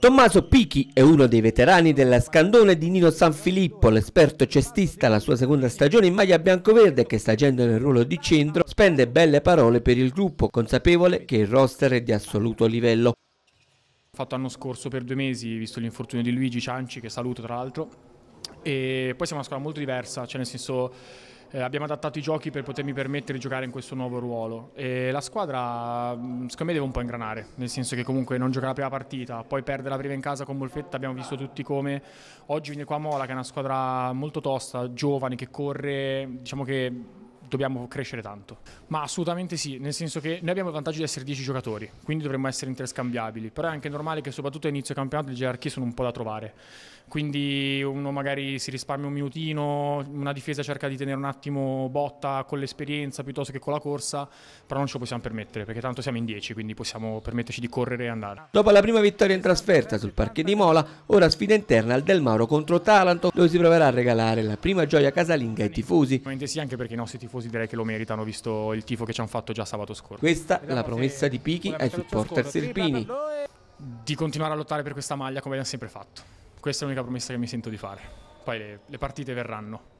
Tommaso Pichi è uno dei veterani della Scandone di Nino Sanfilippo, l'esperto cestista alla sua seconda stagione in maglia biancoverde che sta agendo nel ruolo di centro, spende belle parole per il gruppo, consapevole che il roster è di assoluto livello. Fatto l'anno scorso per due mesi, visto l'infortunio di Luigi Cianci, che saluto tra l'altro, e poi siamo una squadra molto diversa, cioè nel senso eh, abbiamo adattato i giochi per potermi permettere di giocare in questo nuovo ruolo. E la squadra mm, secondo me deve un po' ingranare, nel senso che comunque non gioca la prima partita, poi perde la prima in casa con Molfetta, abbiamo visto tutti come. Oggi viene qua Mola che è una squadra molto tosta, giovane, che corre, diciamo che dobbiamo crescere tanto. Ma assolutamente sì, nel senso che noi abbiamo il vantaggio di essere 10 giocatori, quindi dovremmo essere interscambiabili, però è anche normale che soprattutto a inizio campionato le gerarchie sono un po' da trovare, quindi uno magari si risparmia un minutino, una difesa cerca di tenere un attimo botta con l'esperienza piuttosto che con la corsa, però non ce lo possiamo permettere perché tanto siamo in 10, quindi possiamo permetterci di correre e andare. Dopo la prima vittoria in trasferta sul parche di Mola, ora sfida interna al Del Mauro contro Taranto, dove si proverà a regalare la prima gioia casalinga ai tifosi. Sì, anche perché i nostri tifosi Così direi che lo meritano visto il tifo che ci hanno fatto già sabato scorso. Questa è la promessa di Pichi ai supporter serpini. Eh. Di continuare a lottare per questa maglia come abbiamo sempre fatto. Questa è l'unica promessa che mi sento di fare. Poi le, le partite verranno.